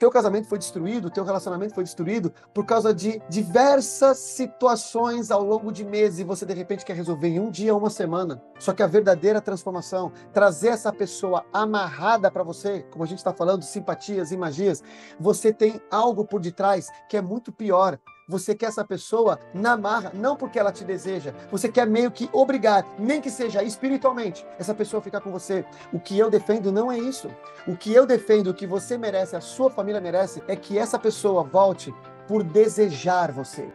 teu casamento foi destruído, o teu relacionamento foi destruído por causa de diversas situações ao longo de meses e você de repente quer resolver em um dia, uma semana. Só que a verdadeira transformação, trazer essa pessoa amarrada para você, como a gente está falando, simpatias e magias, você tem algo por detrás que é muito pior, você quer essa pessoa na marra, não porque ela te deseja. Você quer meio que obrigar, nem que seja espiritualmente, essa pessoa a ficar com você. O que eu defendo não é isso. O que eu defendo, o que você merece, a sua família merece, é que essa pessoa volte por desejar você.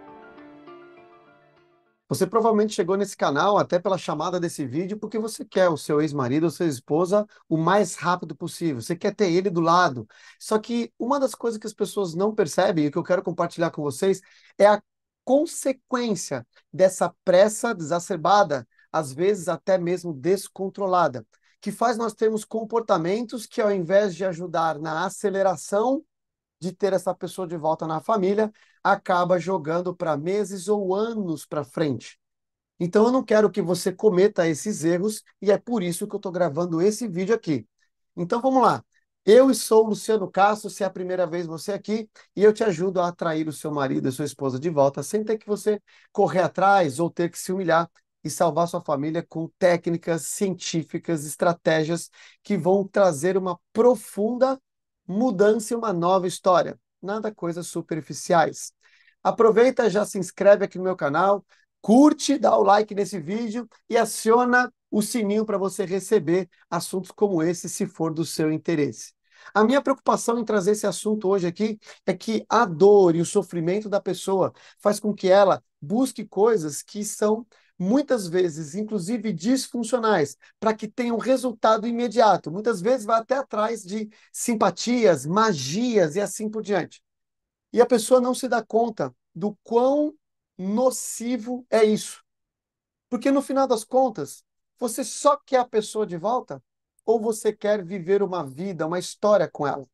Você provavelmente chegou nesse canal até pela chamada desse vídeo porque você quer o seu ex-marido ou sua esposa o mais rápido possível. Você quer ter ele do lado. Só que uma das coisas que as pessoas não percebem e que eu quero compartilhar com vocês é a consequência dessa pressa desacerbada, às vezes até mesmo descontrolada, que faz nós termos comportamentos que ao invés de ajudar na aceleração de ter essa pessoa de volta na família acaba jogando para meses ou anos para frente. Então eu não quero que você cometa esses erros e é por isso que eu estou gravando esse vídeo aqui. Então vamos lá. Eu sou o Luciano Castro, se é a primeira vez você aqui, e eu te ajudo a atrair o seu marido e sua esposa de volta sem ter que você correr atrás ou ter que se humilhar e salvar sua família com técnicas científicas, estratégias que vão trazer uma profunda Mudança e uma nova história. Nada coisas superficiais. Aproveita, já se inscreve aqui no meu canal, curte, dá o like nesse vídeo e aciona o sininho para você receber assuntos como esse, se for do seu interesse. A minha preocupação em trazer esse assunto hoje aqui é que a dor e o sofrimento da pessoa faz com que ela busque coisas que são muitas vezes, inclusive disfuncionais, para que tenham um resultado imediato. Muitas vezes vai até atrás de simpatias, magias e assim por diante. E a pessoa não se dá conta do quão nocivo é isso. Porque no final das contas, você só quer a pessoa de volta ou você quer viver uma vida, uma história com ela?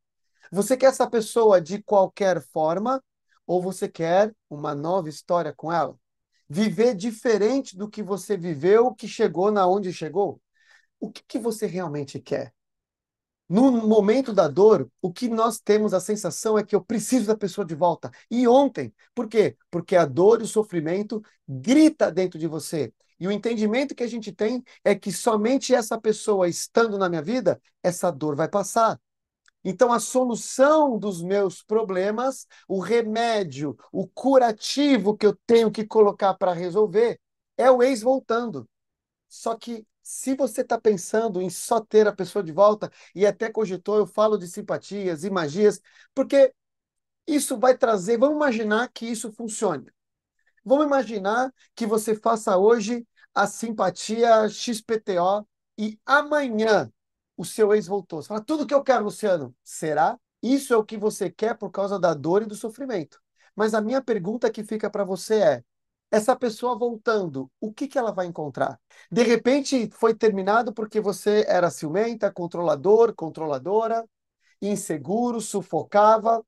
Você quer essa pessoa de qualquer forma ou você quer uma nova história com ela? viver diferente do que você viveu, que chegou na onde chegou? O que, que você realmente quer? No momento da dor, o que nós temos a sensação é que eu preciso da pessoa de volta. E ontem, por quê? Porque a dor e o sofrimento grita dentro de você. E o entendimento que a gente tem é que somente essa pessoa estando na minha vida, essa dor vai passar. Então, a solução dos meus problemas, o remédio, o curativo que eu tenho que colocar para resolver, é o ex voltando. Só que se você está pensando em só ter a pessoa de volta, e até cogitou, eu falo de simpatias e magias, porque isso vai trazer. Vamos imaginar que isso funcione. Vamos imaginar que você faça hoje a simpatia XPTO e amanhã o seu ex voltou. Você fala, tudo que eu quero, Luciano. Será? Isso é o que você quer por causa da dor e do sofrimento. Mas a minha pergunta que fica para você é: essa pessoa voltando, o que, que ela vai encontrar? De repente foi terminado porque você era ciumenta, controlador, controladora, inseguro, sufocava,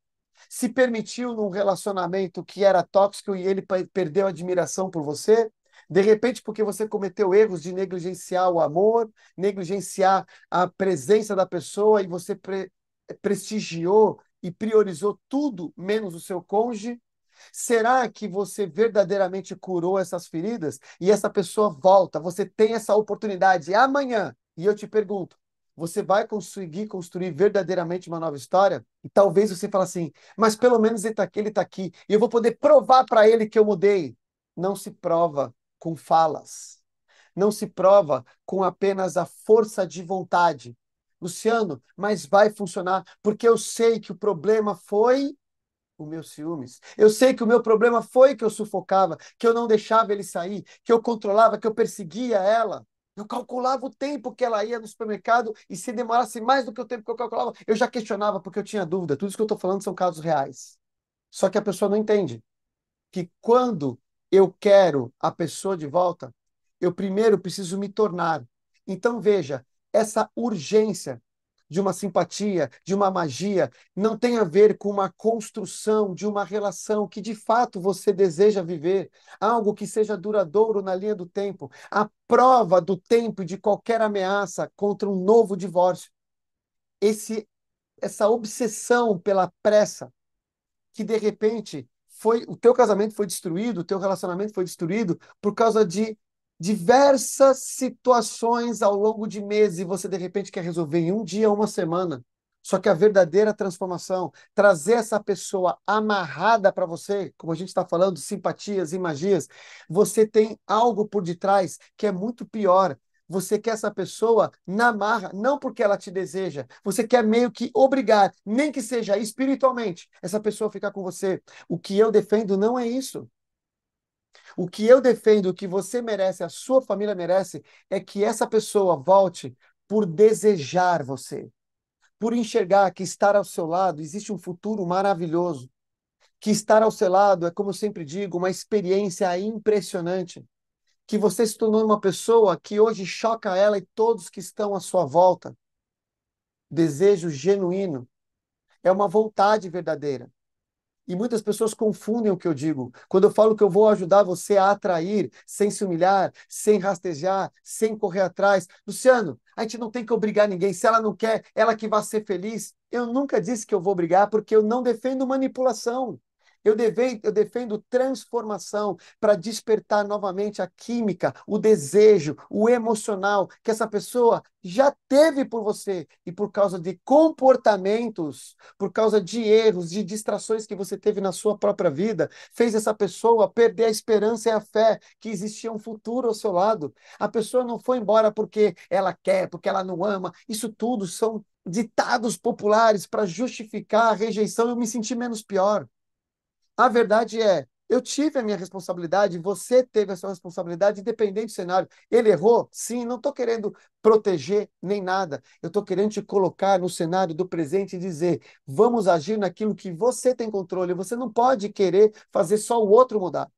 se permitiu num relacionamento que era tóxico e ele perdeu admiração por você. De repente, porque você cometeu erros de negligenciar o amor, negligenciar a presença da pessoa e você pre prestigiou e priorizou tudo menos o seu cônjuge, Será que você verdadeiramente curou essas feridas e essa pessoa volta? Você tem essa oportunidade amanhã. E eu te pergunto, você vai conseguir construir verdadeiramente uma nova história? E talvez você fale assim, mas pelo menos ele está aqui, ele está aqui, e eu vou poder provar para ele que eu mudei. Não se prova, com falas. Não se prova com apenas a força de vontade. Luciano, mas vai funcionar, porque eu sei que o problema foi o meu ciúmes. Eu sei que o meu problema foi que eu sufocava, que eu não deixava ele sair, que eu controlava, que eu perseguia ela. Eu calculava o tempo que ela ia no supermercado e se demorasse mais do que o tempo que eu calculava, eu já questionava porque eu tinha dúvida. Tudo isso que eu estou falando são casos reais. Só que a pessoa não entende que quando eu quero a pessoa de volta, eu primeiro preciso me tornar. Então, veja, essa urgência de uma simpatia, de uma magia, não tem a ver com uma construção de uma relação que de fato você deseja viver, algo que seja duradouro na linha do tempo, a prova do tempo e de qualquer ameaça contra um novo divórcio. Esse essa obsessão pela pressa que de repente foi o teu casamento foi destruído, o teu relacionamento foi destruído por causa de diversas situações ao longo de meses e você de repente quer resolver em um dia, uma semana. Só que a verdadeira transformação, trazer essa pessoa amarrada para você, como a gente está falando, simpatias e magias, você tem algo por detrás que é muito pior, você quer essa pessoa na marra, não porque ela te deseja. Você quer meio que obrigar, nem que seja espiritualmente, essa pessoa a ficar com você. O que eu defendo não é isso. O que eu defendo, o que você merece, a sua família merece, é que essa pessoa volte por desejar você, por enxergar que estar ao seu lado existe um futuro maravilhoso, que estar ao seu lado é, como eu sempre digo, uma experiência impressionante que você se tornou uma pessoa que hoje choca ela e todos que estão à sua volta. Desejo genuíno é uma vontade verdadeira. E muitas pessoas confundem o que eu digo. Quando eu falo que eu vou ajudar você a atrair, sem se humilhar, sem rastejar, sem correr atrás. Luciano, a gente não tem que obrigar ninguém. Se ela não quer, ela que vai ser feliz. Eu nunca disse que eu vou brigar, porque eu não defendo manipulação. Eu, deve, eu defendo transformação para despertar novamente a química, o desejo, o emocional que essa pessoa já teve por você e por causa de comportamentos, por causa de erros, de distrações que você teve na sua própria vida, fez essa pessoa perder a esperança e a fé que existia um futuro ao seu lado. A pessoa não foi embora porque ela quer, porque ela não ama. Isso tudo são ditados populares para justificar a rejeição e eu me sentir menos pior. A verdade é, eu tive a minha responsabilidade, você teve a sua responsabilidade, independente do cenário. Ele errou? Sim, não estou querendo proteger nem nada. Eu estou querendo te colocar no cenário do presente e dizer: vamos agir naquilo que você tem controle. Você não pode querer fazer só o outro mudar.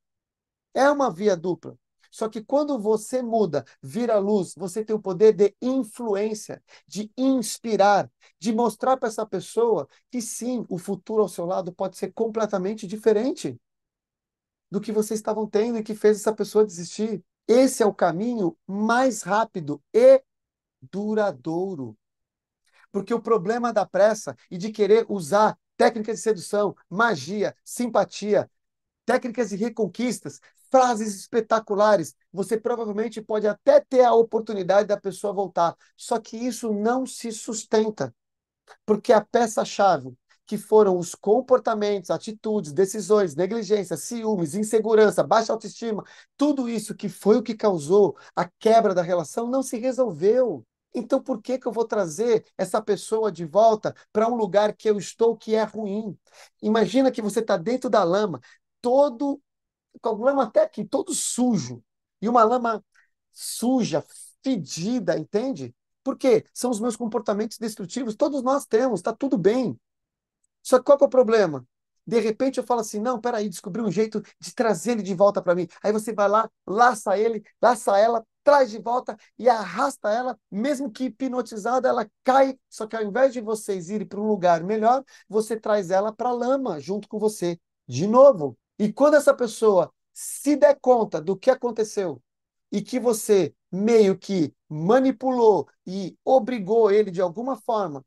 É uma via dupla. Só que quando você muda, vira luz, você tem o poder de influência, de inspirar, de mostrar para essa pessoa que sim, o futuro ao seu lado pode ser completamente diferente do que vocês estavam tendo e que fez essa pessoa desistir. Esse é o caminho mais rápido e duradouro. Porque o problema da pressa e de querer usar técnicas de sedução, magia, simpatia, técnicas de reconquistas, frases espetaculares. Você provavelmente pode até ter a oportunidade da pessoa voltar, só que isso não se sustenta, porque a peça-chave que foram os comportamentos, atitudes, decisões, negligência, ciúmes, insegurança, baixa autoestima, tudo isso que foi o que causou a quebra da relação não se resolveu. Então por que que eu vou trazer essa pessoa de volta para um lugar que eu estou que é ruim? Imagina que você está dentro da lama, todo com lama até aqui, todo sujo. E uma lama suja, fedida, entende? Porque são os meus comportamentos destrutivos, todos nós temos, está tudo bem. Só que qual que é o problema? De repente eu falo assim: não, peraí, descobri um jeito de trazer ele de volta para mim. Aí você vai lá, laça ele, laça ela, traz de volta e arrasta ela, mesmo que hipnotizada, ela cai. Só que ao invés de vocês irem para um lugar melhor, você traz ela para a lama junto com você de novo. E quando essa pessoa se der conta do que aconteceu e que você meio que manipulou e obrigou ele de alguma forma,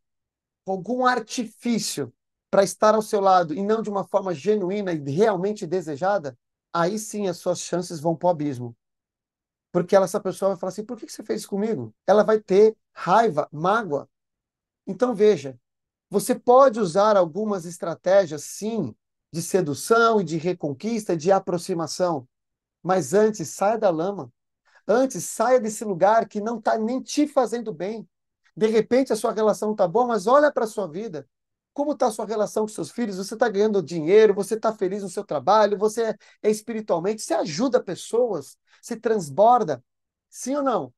com algum artifício, para estar ao seu lado e não de uma forma genuína e realmente desejada, aí sim as suas chances vão para o abismo. Porque ela, essa pessoa vai falar assim: por que você fez isso comigo? Ela vai ter raiva, mágoa. Então veja, você pode usar algumas estratégias, sim, de sedução e de reconquista, de aproximação. Mas antes, saia da lama. Antes, saia desse lugar que não está nem te fazendo bem. De repente, a sua relação está boa, mas olha para a sua vida. Como está a sua relação com seus filhos? Você está ganhando dinheiro, você está feliz no seu trabalho, você é, é espiritualmente, você ajuda pessoas, você transborda. Sim ou não?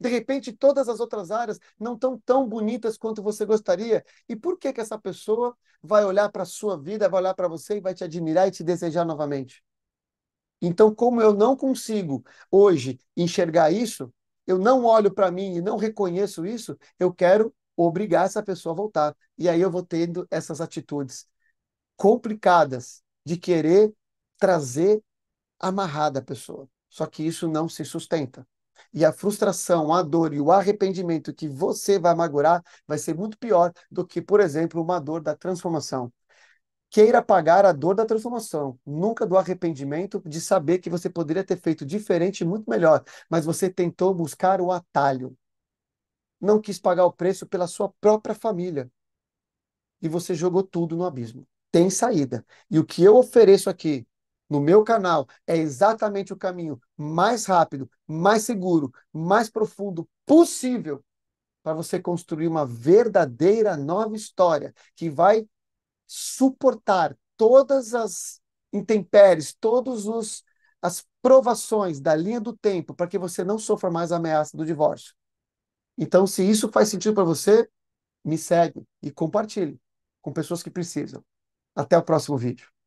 De repente, todas as outras áreas não estão tão bonitas quanto você gostaria. E por que, que essa pessoa vai olhar para a sua vida, vai olhar para você e vai te admirar e te desejar novamente? Então, como eu não consigo hoje enxergar isso, eu não olho para mim e não reconheço isso, eu quero obrigar essa pessoa a voltar. E aí eu vou tendo essas atitudes complicadas de querer trazer amarrada a pessoa. Só que isso não se sustenta. E a frustração, a dor e o arrependimento que você vai magoar vai ser muito pior do que, por exemplo, uma dor da transformação. Queira pagar a dor da transformação, nunca do arrependimento de saber que você poderia ter feito diferente e muito melhor, mas você tentou buscar o atalho. Não quis pagar o preço pela sua própria família. E você jogou tudo no abismo. Tem saída. E o que eu ofereço aqui no meu canal é exatamente o caminho mais rápido, mais seguro, mais profundo possível para você construir uma verdadeira nova história que vai suportar todas as intempéries, todos os as provações da linha do tempo para que você não sofra mais a ameaça do divórcio. Então, se isso faz sentido para você, me segue e compartilhe com pessoas que precisam. Até o próximo vídeo.